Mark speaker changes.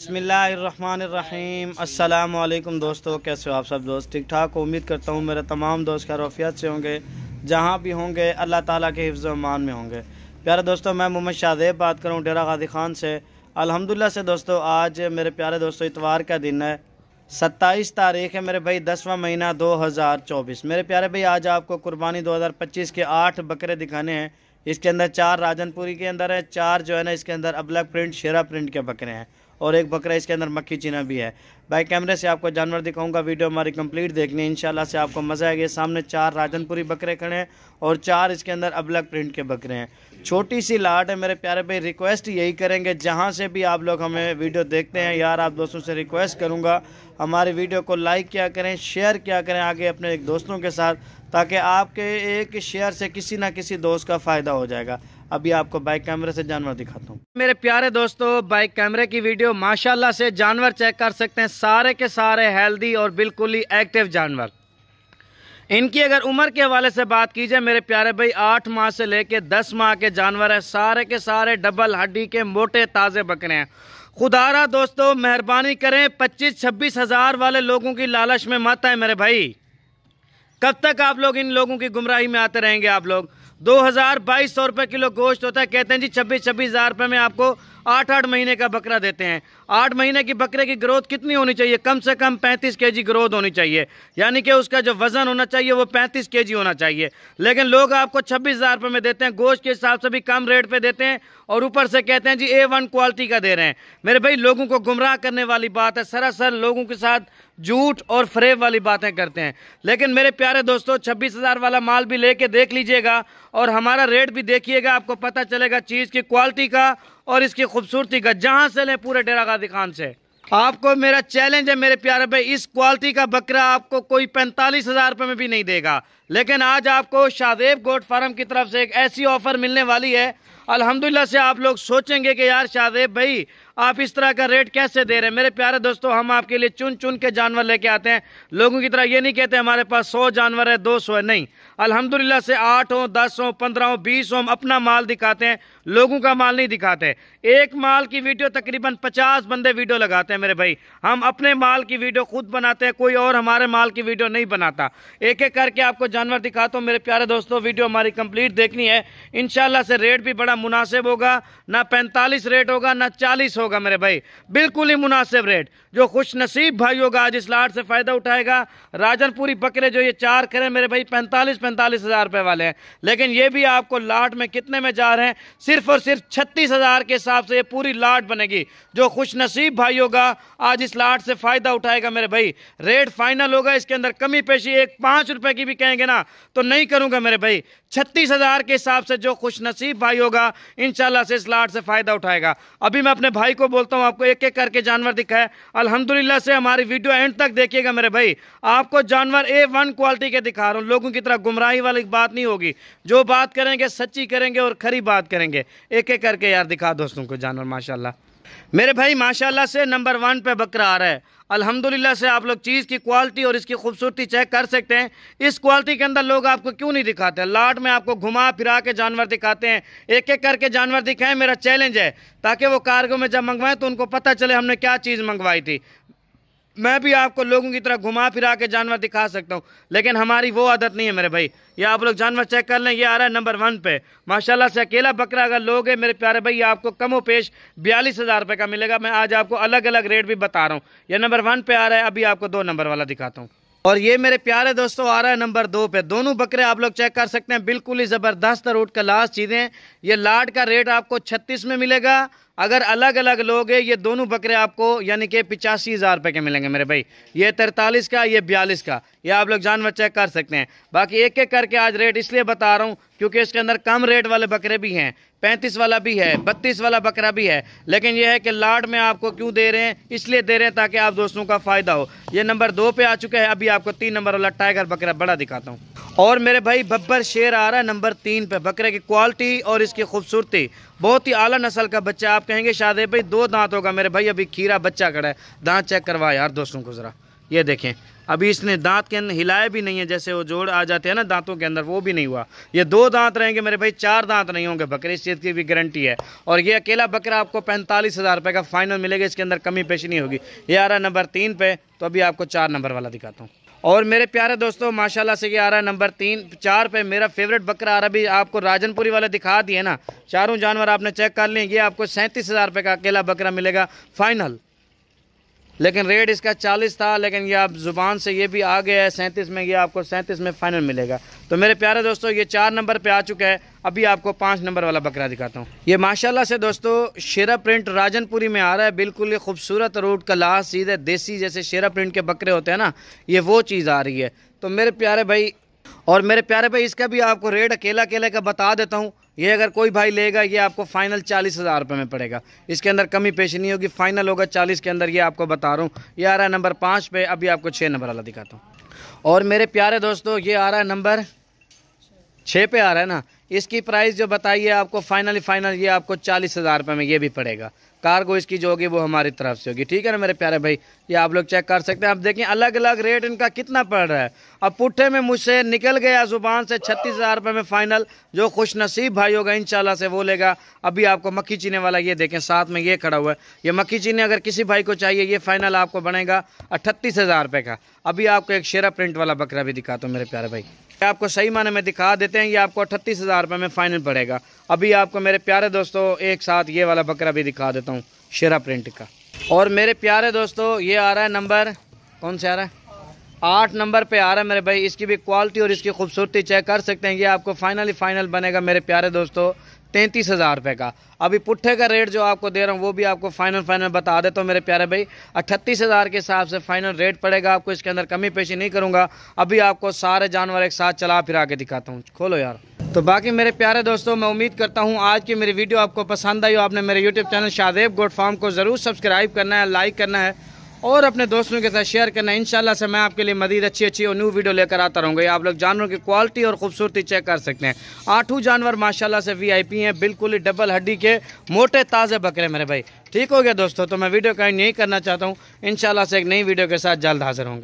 Speaker 1: बसमिलीम अल्लाम दोस्तों कैसे हो आप सब दोस्त ठीक ठाक उम्मीद करता हूँ मेरे तमाम दोस्त खैरफियत से होंगे जहाँ भी होंगे अल्लाह ताला के हिफ्ज़ अमान में होंगे प्यारे दोस्तों मैं मोहम्मद शाहदेब बात करूँ डेरा गादी खान से अल्हम्दुलिल्लाह से दोस्तों आज मेरे प्यारे दोस्तों इतवार का दिन है सत्ताईस तारीख है मेरे भाई दसवा महीना दो हज़ार चौबीस मेरे प्यारे भाई आज आपको कुर्बानी दो हज़ार पच्चीस के आठ बकरे दिखाने हैं इसके अंदर चार राजनपुरी के अंदर है चार जो है ना इसके अंदर अबलग प्रिंट शेरा प्रिंट के बकरे हैं और एक बकरा इसके अंदर मक्खी चीना भी है बाई कैमरे से आपको जानवर दिखाऊंगा वीडियो हमारी कंप्लीट देखने इंशाल्लाह से आपको मज़ा आएगा सामने चार राजनपुरी बकरे खड़े हैं और चार इसके अंदर अबलग प्रिंट के बकरे हैं छोटी सी लाट है मेरे प्यारे भाई रिक्वेस्ट यही करेंगे जहाँ से भी आप लोग हमें वीडियो देखते हैं यार आप दोस्तों से रिक्वेस्ट करूँगा हमारे वीडियो को लाइक क्या करें शेयर क्या करें आगे अपने एक दोस्तों के साथ ताकि आपके एक शेयर से किसी ना किसी दोस्त का फ़ायदा हो जाएगा अभी आपको बाइक कैमरे से जानवर दिखाता हूँ मेरे प्यारे दोस्तों बाइक कैमरे की वीडियो माशाल्लाह से जानवर चेक कर सकते हैं सारे के सारे हेल्दी और बिल्कुल ही एक्टिव जानवर इनकी अगर उम्र के हवाले से बात की जाए मेरे प्यारे भाई आठ माह से लेके दस माह के जानवर हैं सारे के सारे डबल हड्डी के मोटे ताज़े बकरे हैं खुदारा दोस्तों मेहरबानी करें पच्चीस छब्बीस हज़ार वाले लोगों की लालच में मत आए मेरे भाई कब तक आप लोग इन लोगों की गुमराही में आते रहेंगे आप लोग दो हज़ार बाईस सौ रुपये किलो गोश्त होता है कहते हैं जी छब्बीस छब्बीस हज़ार रुपये में आपको आठ आठ महीने का बकरा देते हैं आठ महीने की बकरे की ग्रोथ कितनी होनी चाहिए कम से कम पैंतीस के ग्रोथ होनी चाहिए यानी कि उसका जो वजन होना चाहिए वो पैंतीस के होना चाहिए लेकिन लोग आपको छब्बीस हज़ार रुपये में देते हैं गोश्त के हिसाब से भी कम रेट पर देते हैं और ऊपर से कहते हैं जी ए वन क्वालिटी का दे रहे हैं मेरे भाई लोगों को गुमराह करने वाली बात है सरासर लोगों के साथ झूठ और फ्रेब वाली बातें करते हैं लेकिन मेरे प्यारे दोस्तों छब्बीस हज़ार वाला माल भी लेके देख लीजिएगा और हमारा रेट भी देखिएगा आपको पता चलेगा चीज़ की क्वालिटी का और इसकी खूबसूरती का जहाँ से लें पूरे डेरा गाजी खान से आपको मेरा चैलेंज है मेरे प्यारे भाई इस क्वालिटी का बकरा आपको कोई पैंतालीस हज़ार रुपये में भी नहीं देगा लेकिन आज आपको शाहदेव गोट फार्म की तरफ से एक ऐसी ऑफ़र मिलने वाली है अल्हम्दुलिल्लाह से आप लोग सोचेंगे कि यार शाहदेव भाई आप इस तरह का रेट कैसे दे रहे हैं मेरे प्यारे दोस्तों हम आपके लिए चुन चुन के जानवर लेके आते हैं लोगों की तरह ये नहीं कहते हमारे पास सौ जानवर है दो सौ है नहीं अल्हम्दुलिल्लाह से आठ हो दस हो पंद्रह हो बीस हो हम अपना माल दिखाते हैं लोगों का माल नहीं दिखाते एक माल की वीडियो तकरीबन पचास बंदे वीडियो लगाते हैं मेरे भाई हम अपने माल की वीडियो खुद बनाते हैं कोई और हमारे माल की वीडियो नहीं बनाता एक एक करके आपको जानवर दिखाता हूँ मेरे प्यारे दोस्तों वीडियो हमारी कंप्लीट देखनी है इन से रेट भी बड़ा मुनासिब होगा ना पैंतालीस रेट होगा ना चालीस होगा मेरे भाई बिल्कुल ही मुनासिब रेट जो खुश नसीब भाई होगा आज इस लाट से फ़ायदा उठाएगा राजनपुरी बकरे जो ये चार करें मेरे भाई पैंतालीस पैंतालीस हज़ार रुपए वाले हैं लेकिन ये भी आपको लाट में कितने में जा रहे हैं सिर्फ और सिर्फ छत्तीस हज़ार के साथ हिसाब से ये पूरी लाट बनेगी जो खुश नसीब भाई होगा आज इस लाट से फ़ायदा उठाएगा मेरे भाई रेट फाइनल होगा इसके अंदर कमी पेशी एक पाँच रुपये की भी कहेंगे ना तो नहीं करूँगा मेरे भाई छत्तीस हज़ार के हिसाब से जो खुश नसीब भाई होगा इन से इस लाट से फ़ायदा उठाएगा अभी मैं अपने भाई को बोलता हूँ आपको एक एक करके जानवर दिखाए अलहमदिल्ला से हमारी वीडियो एंड तक देखिएगा मेरे भाई आपको जानवर ए वन क्वालिटी के दिखा रहा हूँ लोगों की तरह गुमराही वाली बात नहीं होगी जो बात करेंगे सच्ची करेंगे और खरी बात करेंगे एक एक करके यार दिखा दोस्तों को जानवर माशाला मेरे भाई माशाल्लाह से नंबर वन पे बकरा आ रहा है अल्हम्दुलिल्लाह से आप लोग चीज़ की क्वालिटी और इसकी खूबसूरती चेक कर सकते हैं इस क्वालिटी के अंदर लोग आपको क्यों नहीं दिखाते हैं लाट में आपको घुमा फिरा के जानवर दिखाते हैं एक एक करके जानवर दिखाएं मेरा चैलेंज है ताकि वो कार्गो में जब मंगवाएं तो उनको पता चले हमने क्या चीज़ मंगवाई थी मैं भी आपको लोगों की तरह घुमा फिरा के जानवर दिखा सकता हूँ लेकिन हमारी वो आदत नहीं है मेरे भाई ये आप लोग जानवर चेक कर लें ये आ रहा है नंबर वन पे माशाल्लाह से अकेला बकरा अगर लोगे मेरे प्यारे भाई आपको कमो पेश बयालीस हज़ार रुपये का मिलेगा मैं आज आपको अलग अलग रेट भी बता रहा हूँ यह नंबर वन पे आ रहा है अभी आपको दो नंबर वाला दिखाता हूँ और ये मेरे प्यारे दोस्तों आ रहा है नंबर दो पे दोनों बकरे आप लोग चेक कर सकते हैं बिल्कुल ही ज़बरदस्त रूट का लास्ट चीज़ें ये लाड का रेट आपको छत्तीस में मिलेगा अगर अलग अलग लोगे ये दोनों बकरे आपको यानी कि पिचासी हज़ार रुपये के मिलेंगे मेरे भाई ये तरतालीस का ये बयालीस का ये आप लोग जानवर चेक कर सकते हैं बाकी एक एक करके आज रेट इसलिए बता रहा हूँ क्योंकि इसके अंदर कम रेट वाले बकरे भी हैं पैंतीस वाला भी है बत्तीस वाला बकरा भी है लेकिन यह है कि लाड में आपको क्यों दे रहे हैं इसलिए दे रहे हैं ताकि आप दोस्तों का फ़ायदा हो ये नंबर दो पे आ चुका है अभी आपको तीन नंबर वाला टाइगर बकरा बड़ा दिखाता हूँ और मेरे भाई बब्बर शेर आ रहा है नंबर तीन पे बकरे की क्वालिटी और इसकी खूबसूरती बहुत ही आला नस्ल का बच्चा आप कहेंगे शायद भाई दो दांत होगा मेरे भाई अभी खीरा बच्चा खड़ा है दांत चेक करवा यार दोस्तों को ज़रा ये देखें अभी इसने दांत के अंदर हिलाया भी नहीं है जैसे वो जोड़ आ जाते हैं ना दांतों के अंदर वो भी नहीं हुआ ये दो दांत रहेंगे मेरे भाई चार दांत नहीं होंगे बकरे इस चीज़ की भी गारंटी है और ये अकेला बकरा आपको पैंतालीस हज़ार रुपये का फाइनल मिलेगा इसके अंदर कमी पेशी नहीं होगी ये आ रहा नंबर तीन पे तो अभी आपको चार नंबर वाला दिखाता हूँ और मेरे प्यारे दोस्तों माशाल्लाह से ये आ रहा है नंबर तीन चार पे मेरा फेवरेट बकरा आ रहा भी आपको राजनपुरी वाला दिखा दिए ना चारों जानवर आपने चेक कर लें ये आपको सैंतीस हज़ार रुपये का अकेला बकरा मिलेगा फाइनल लेकिन रेट इसका चालीस था लेकिन ये आप ज़ुबान से ये भी आ गया है सैंतीस में ये आपको सैंतीस में फ़ाइनल मिलेगा तो मेरे प्यारे दोस्तों ये चार नंबर पे आ चुका है अभी आपको पाँच नंबर वाला बकरा दिखाता हूँ ये माशाल्लाह से दोस्तों शेरा प्रिंट राजनपुरी में आ रहा है बिल्कुल ये खूबसूरत रूट का लाह सीधे देसी जैसे शेरा प्रिंट के बकरे होते हैं ना ये वो चीज़ आ रही है तो मेरे प्यारे भाई और मेरे प्यारे भाई इसका भी आपको रेट अकेला अकेले का बता देता हूँ ये अगर कोई भाई लेगा ये आपको फाइनल चालीस हज़ार रुपये में पड़ेगा इसके अंदर कमी पेशी नहीं होगी फाइनल होगा चालीस के अंदर ये आपको बता रहा हूँ ये आ रहा है नंबर पाँच पे अभी आपको छः नंबर वाला दिखाता हूँ और मेरे प्यारे दोस्तों ये आ रहा है नंबर छः पे आ रहा है ना इसकी प्राइस जो बताइए आपको फाइनली फाइनल ये आपको चालीस हज़ार रुपये में ये भी पड़ेगा कार्गो इसकी जो होगी वो हमारी तरफ से होगी ठीक है ना मेरे प्यारे भाई ये आप लोग चेक कर सकते हैं आप देखें अलग अलग रेट इनका कितना पड़ रहा है अब पुट्ठे में मुझसे निकल गया ज़ुबान से छत्तीस हज़ार रुपये में फ़ाइनल जो खुश नसीब भाई होगा इन से वो लेगा अभी आपको मक्खी चीने वाला ये देखें साथ में ये खड़ा हुआ है ये मक्खी चीने अगर किसी भाई को चाहिए ये फ़ाइनल आपको बनेगा अट्ठतीस हज़ार रुपये का अभी आपको एक शेरा प्रिंट वाला बकरा भी दिखाता हूँ मेरे प्यारे भाई आपको सही माने में दिखा देते हैं ये आपको अट्ठतीस हज़ार में फ़ाइनल पड़ेगा अभी आपको मेरे प्यारे दोस्तों एक साथ ये वाला बकरा भी दिखा देता हूँ शेरा प्रिंट का और मेरे प्यारे दोस्तों ये आ रहा है नंबर कौन से आ रहा है आठ नंबर पे आ रहा है मेरे भाई इसकी भी क्वालिटी और इसकी खूबसूरती चेक कर सकते हैं ये आपको फाइनली फाइनल बनेगा मेरे प्यारे दोस्तों तैंतीस हज़ार रुपये का अभी पुट्ठे का रेट जो आपको दे रहा हूँ वो भी आपको फाइनल फाइनल बता देता तो हूँ मेरे प्यारे भाई अट्ठतीस हज़ार के हिसाब से फाइनल रेट पड़ेगा आपको इसके अंदर कमी पेशी नहीं करूँगा अभी आपको सारे जानवर एक साथ चला फिरा के दिखाता हूँ खोलो यार तो बाकी मेरे प्यारे दोस्तों मैं उम्मीद करता हूँ आज की मेरी वीडियो आपको पसंद आई हो आपने मेरे यूट्यूब चैनल शादेब गोड फार्म को ज़रूर सब्सक्राइब करना है लाइक करना है और अपने दोस्तों के साथ शेयर करना शाला से मैं आपके लिए मजीद अच्छी अच्छी और न्यू वीडियो लेकर आता रहूँगा ये आप लोग जानवरों की क्वालिटी और खूबसूरती चेक कर सकते हैं आठों जानवर माशाला से वी आई पी हैं बिल्कुल ही डबल हड्डी के मोटे ताज़े बकरे मेरे भाई ठीक हो गया दोस्तों तो मैं वीडियो का यही करना चाहता हूँ इन से एक नई वीडियो के साथ जल्द हाजिर होंगे